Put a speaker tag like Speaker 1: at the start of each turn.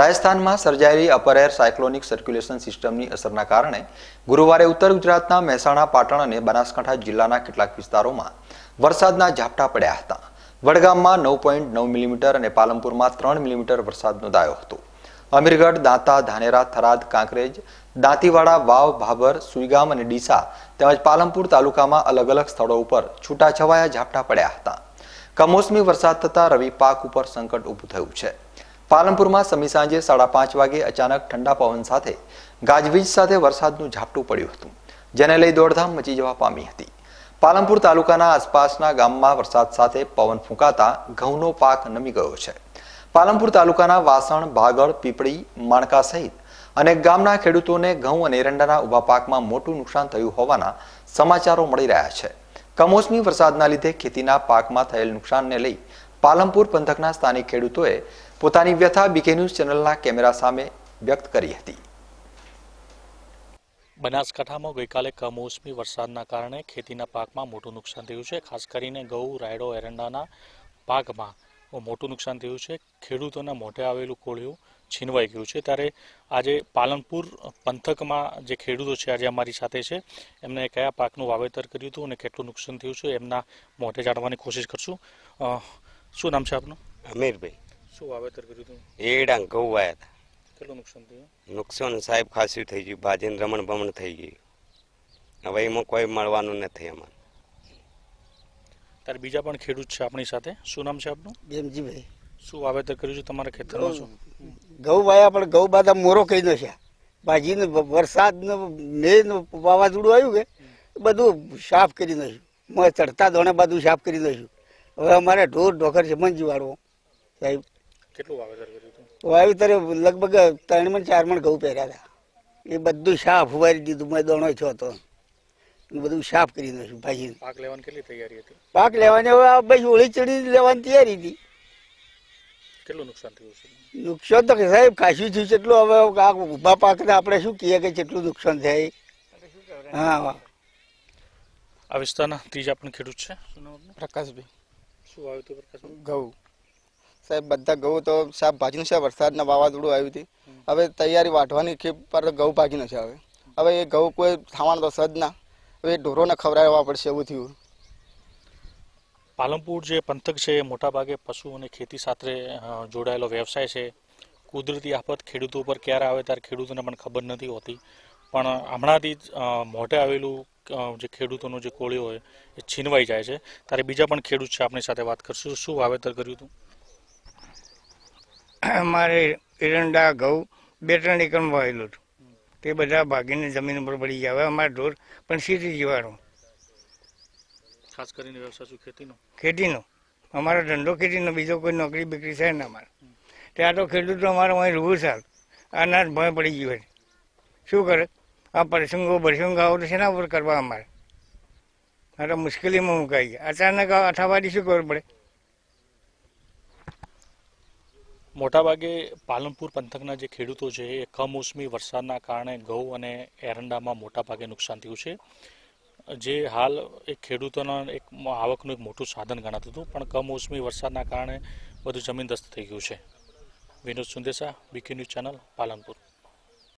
Speaker 1: રાજસ્થાનમાં સર્જાયેલી upper air cyclonic circulation સિસ્ટમની અસરના કારણે ગુરુવારે ઉત્તર ગુજરાતના મહેસાણા પાટણ અને બનાસકાંઠા જિલ્લાના કેટલાક વિસ્તારોમાં વરસાદના ઝાપટા પડ્યા હતા વડગામમાં નવ પોઈન્ટ નવ મિલીમીટર અને પાલનપુરમાં ત્રણ મિલીમીટર વરસાદ નોંધાયો હતો અમીરગઢ દાંતા ધાનેરા થરાદ કાંકરેજ દાંતીવાડા વાવ ભાભર સુઈગામ અને ડીસા તેમજ પાલનપુર તાલુકામાં અલગ અલગ સ્થળો ઉપર છૂટાછવાયા ઝાપટા પડ્યા હતા કમોસમી વરસાદ થતાં રવિ પાક ઉપર સંકટ ઊભું થયું છે પાલનપુરમાં સમી સાંજે સાડા પાંચ વાગે અચાનક ઠંડા પવન સાથે ગાજવીજ સાથે વરસાદનું ઝાપટું પડ્યું હતું જેને લઈ દોડધામ મચી જવા પામી હતી પાલનપુર તાલુકાના આસપાસના ગામમાં વરસાદ સાથે પવન ફૂંકાતા ઘઉંનો પાક નમી ગયો છે પાલનપુર તાલુકાના વાસણ બાગળ પીપળી માણકા સહિત અનેક ગામના ખેડૂતોને ઘઉં અને એરંડાના ઊભા પાકમાં મોટું નુકસાન થયું હોવાના સમાચારો મળી રહ્યા છે કમોસમી વરસાદના લીધે ખેતીના પાકમાં થયેલ નુકસાનને લઈ પાલમપુર પંથકના સ્થાનિક ખેડૂતોએ પોતાની વ્યથા બીકે ન્યૂઝ ચેનલના કેમેરા સામે વ્યક્ત કરી હતી
Speaker 2: બનાસકાંઠામાં ગઈકાલે કમોસમી વરસાદના કારણે ખેતીના પાકમાં મોટું નુકસાન થયું છે ખાસ કરીને ઘઉં રાયડો એરંડાના પાકમાં મોટું નુકસાન થયું છે ખેડૂતોના મોઢે આવેલું કોળિયું છીનવાઈ ગયું છે ત્યારે આજે પાલનપુર પંથકમાં જે ખેડૂતો છે આજે અમારી સાથે છે એમને કયા પાકનું વાવેતર કર્યું હતું અને કેટલું નુકસાન થયું છે એમના મોઢે જાણવાની કોશિશ કરશું શું નામ છે આપનું અમીરભાઈ શું વાવેતર કર્યું હતું એડાં
Speaker 3: ઘઉં વાયા હતા
Speaker 2: કેટલું નુકસાન થયું
Speaker 3: નુકસાન સાહેબ ખાસ્યું થઈ ગયું ભાજીને રમણ ભમણ થઈ ગયું હવે એમાં કોઈ મળવાનું નથી અમારે
Speaker 2: ત્યારે બીજા પણ ખેડૂત છે આપણી સાથે શું નામ છે આપનું બેમજીભાઈ શું વાવેતર કર્યું છે તમારા ખેતરમાં શું
Speaker 3: ઘઉં વાયા પણ ઘઉં બાદ મોરો કહી દો છે ભાજીને વરસાદનો મેનું વાવાઝોડું આવ્યું કે બધું સાફ કરી દઈશું મેં ચડતા દોણે બધું સાફ કરી દઈશું હવે અમારે ઢોર ઢોકર છે મંજીવાળો સાહેબ
Speaker 2: કેટલું વાવેતર કર્યું
Speaker 3: વાવેતર લગભગ ત્રણ મણ ચાર મણ ઘઉં પહેર્યા હતા એ બધું સાફ ફુવારી દીધું મેં દોણો છો તો બધું સાફ કરી નાખ્યું ભાઈ
Speaker 2: પાક લેવાની કેટલી તૈયારી હતી
Speaker 3: પાક લેવાની હવે ભાઈ હોળી ચડી લેવાની તૈયારી હતી
Speaker 2: કેટલું નુકસાન થયું છે
Speaker 3: નુકસાન તો સાહેબ કાશી થયું છે એટલું હવે આ ઊભા પાકને આપણે શું કહીએ કે કેટલું નુકસાન થાય
Speaker 2: હા આ વિસ્તારના ત્રીજા પણ ખેડૂત છે પ્રકાશભાઈ
Speaker 3: શું આવ્યું હતું પ્રકાશમાં ઘઉં સાહેબ બધા ઘઉં તો સાહેબ ભાજી છે વરસાદના વાવાઝોડું આવ્યું હતી હવે તૈયારી વાઢવાની ખેપ પર ઘઉં ભાગી છે હવે હવે એ ઘઉં કોઈ ખાવાનું તો સજ ના હવે ઢોરોને ખવડાવવા પડશે એવું થયું
Speaker 2: પાલનપુર જે પંથક છે મોટાભાગે પશુ અને ખેતી સાથે જોડાયેલો વ્યવસાય છે કુદરતી આફત ખેડૂતો ઉપર ક્યારે આવે ત્યારે ખેડૂતોને પણ ખબર નથી હોતી પણ હમણાંથી જ મોઢે આવેલું જે ખેડૂતોનો જે કોળિયો હોય એ છીનવાઈ જાય છે ત્યારે બીજા પણ ખેડૂત છે આપણી સાથે વાત કરશું શું વાવેતર કર્યું હતું
Speaker 3: અમારે એરંડા ઘઉં બે ત્રણ એકર વાવેલું હતું તે બધા ભાગીને જમીન ઉપર પડી ગયા હવે અમારે ઢોર પણ સીધી જીવાડો
Speaker 2: ખાસ કરીને વ્યવસાય શું ખેતીનો
Speaker 3: ખેતીનો અમારો ધંધો ખેતીનો બીજો કોઈ નોકરી બીકરી છે ને અમારે ત્યાં તો ખેડૂતો અમારો અહીં રૂવું સાર અનાજ ભય પડી ગયું છે શું કરે આ પરસંગો બરસંગાઓ તો શેના પર કરવા અમારે આ તો મુશ્કેલીમાં મુકાઈ ગયા અચાનક અઠાવાડી શું ખબર પડે
Speaker 2: મોટાભાગે પાલનપુર પંથકના જે ખેડૂતો છે એ કમોસમી વરસાદના કારણે ઘઉં અને એરંડામાં મોટા ભાગે નુકસાન થયું છે જે હાલ એક ખેડૂતોના એક આવકનું એક મોટું સાધન ગણાતું હતું પણ કમોસમી વરસાદના કારણે બધું જમીનદસ્ત થઈ ગયું છે Vinod Sundesa BK news channel Palanpur